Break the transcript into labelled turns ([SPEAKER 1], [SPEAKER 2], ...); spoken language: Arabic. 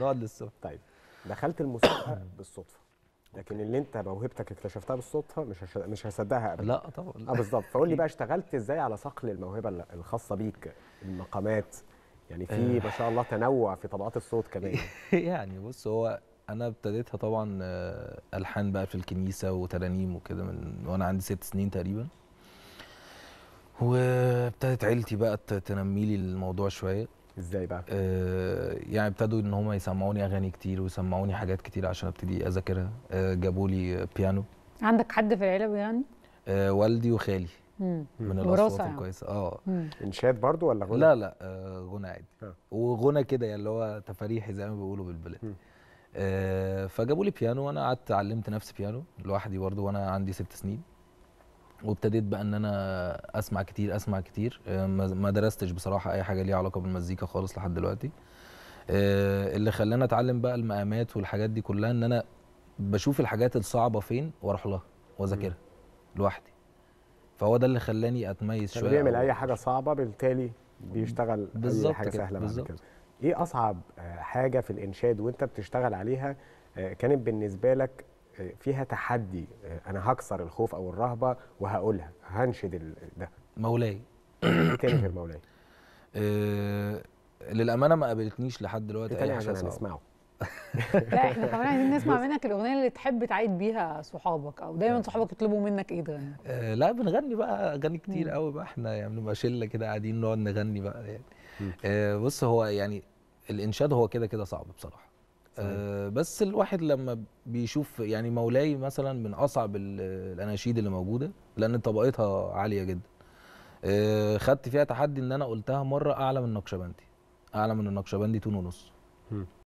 [SPEAKER 1] نقعد للصبح طيب دخلت الموسيقى بالصدفه لكن اللي انت موهبتك اكتشفتها بالصدفه مش هش... مش هصدقها ابدا لا طبعا اه بالظبط فقول لي بقى اشتغلت ازاي على صقل الموهبه
[SPEAKER 2] الخاصه بيك المقامات يعني في آه. ما
[SPEAKER 1] شاء الله تنوع في طبقات الصوت كمان
[SPEAKER 2] يعني بص هو انا ابتديتها طبعا آه، الحان بقى في الكنيسه وترانيم وكده من وانا عندي ست سنين تقريبا وابتدت عيلتي بقى تنمي لي الموضوع شويه ازاي بقى آه يعني ابتدوا ان هم يسمعوني اغاني كتير ويسمعوني حاجات كتير عشان ابتدي اذاكرها آه جابوا لي بيانو
[SPEAKER 1] عندك حد في العيله بيانو؟
[SPEAKER 2] آه والدي وخالي مم. من الاصوات يعني. الكويسه اه انشاد برضو ولا غنى لا لا آه غنى عادي آه. وغنى كده يعني اللي هو تفاريحي زي ما بيقولوا بالبلاد آه فجابوا لي بيانو وانا قعدت علمت نفسي بيانو لوحدي برضو وانا عندي ست سنين وابتديت بقى ان انا اسمع كتير اسمع كتير آه، ما درستش بصراحه اي حاجه ليها علاقه بالمزيكا خالص لحد دلوقتي آه، اللي خلاني اتعلم بقى المقامات والحاجات دي كلها ان انا بشوف الحاجات الصعبه فين واروح لها واذاكرها لوحدي فهو ده اللي خلاني اتميز شويه بيعمل اي
[SPEAKER 1] حاجه صعبه بالتالي بيشتغل بالظبط حاجه سهله بعد كده ايه اصعب آه، حاجه في الانشاد وانت بتشتغل عليها كانت بالنسبه لك فيها تحدي آه، انا هكسر الخوف او الرهبه وهقولها هنشد ده
[SPEAKER 2] مولاي ايه تاني غير مولاي؟ آه، للامانه ما قابلتنيش لحد دلوقتي إيه اي حاجه هنسمعه لا احنا كمان عايزين نسمع منك
[SPEAKER 1] الاغنيه اللي تحب تعيد بيها صحابك او دايما آه. صحابك يطلبوا منك ايه تغني
[SPEAKER 2] آه لا بنغني بقى اغاني كتير قوي بقى احنا يعني بنبقى شله كده قاعدين نقعد نغني بقى يعني آه بص هو يعني الانشاد هو كده كده صعب بصراحه آه بس الواحد لما بيشوف يعني مولاي مثلا من اصعب الاناشيد اللي موجوده لان طبقتها عاليه جدا آه خدت فيها تحدي ان انا قلتها مره اعلى من النقشبندي اعلى من النقشبندي تون ونص